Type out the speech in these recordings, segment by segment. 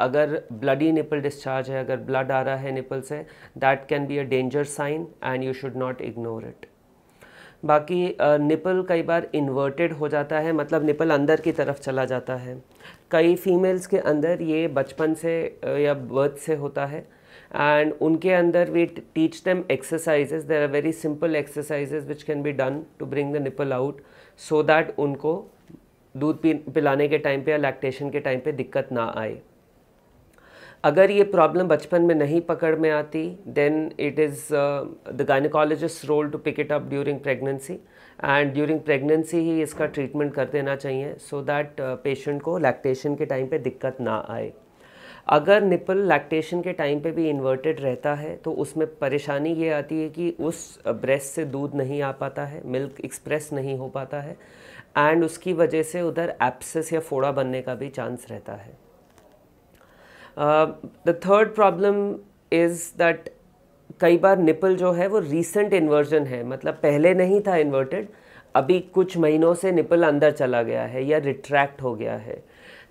अगर bloody nipple discharge है अगर ब्लड आ रहा है निपल से that can be a danger sign and you should not ignore it बाकी निपल कई बार इन्वर्टेड हो जाता है मतलब निपल अंदर की तरफ चला जाता है कई फीमेल्स के अंदर ये बचपन से या बर्थ से होता है एंड उनके अंदर we teach them exercises there are very simple exercises which can be done to bring the nipple out so that उनको दूध पिलाने के टाइम पे या लैक्टेशन के टाइम पे दिक्कत ना आए अगर ये प्रॉब्लम बचपन में नहीं पकड़ में आती then it is the gynaecologist role to pick it up during pregnancy and during pregnancy ही इसका ट्रीटमेंट कर देना चाहिए सो दैट पेशेंट को लैक्टेशन के टाइम पे दिक्कत ना आए अगर निपल लैक्टेशन के टाइम पे भी इन्वर्टेड रहता है तो उसमें परेशानी ये आती है कि उस ब्रेस्ट uh, से दूध नहीं आ पाता है मिल्क एक्सप्रेस नहीं हो पाता है एंड उसकी वजह से उधर एप्सेस या फोड़ा बनने का भी चांस रहता है the third problem is that कई बार निपल जो है वो रीसेंट इन्वर्जन है मतलब पहले नहीं था इन्वर्टेड अभी कुछ महीनों से निपल अंदर चला गया है या रिट्रैक्ट हो गया है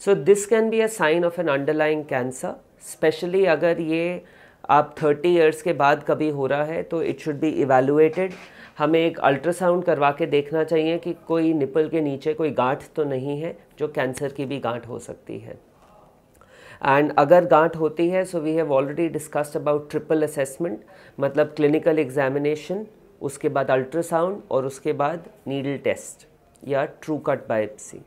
so this can be a sign of an underlying cancer specially अगर ये आप 30 इयर्स के बाद कभी हो रहा है तो इट शुड बी इवेलुएटेड हमें एक अल्ट्रासाउंड करवा के देखना चाहिए कि कोई निपल के नीचे कोई गांठ तो नहीं है जो कैंसर की भी गांठ हो सकती है एंड अगर गांठ होती है so we have already discussed about triple assessment मतलब क्लिनिकल एग्जामिनेशन उसके बाद अल्ट्रासाउंड और उसके बाद नीडल टेस्ट या ट्रू कट बायोप्सी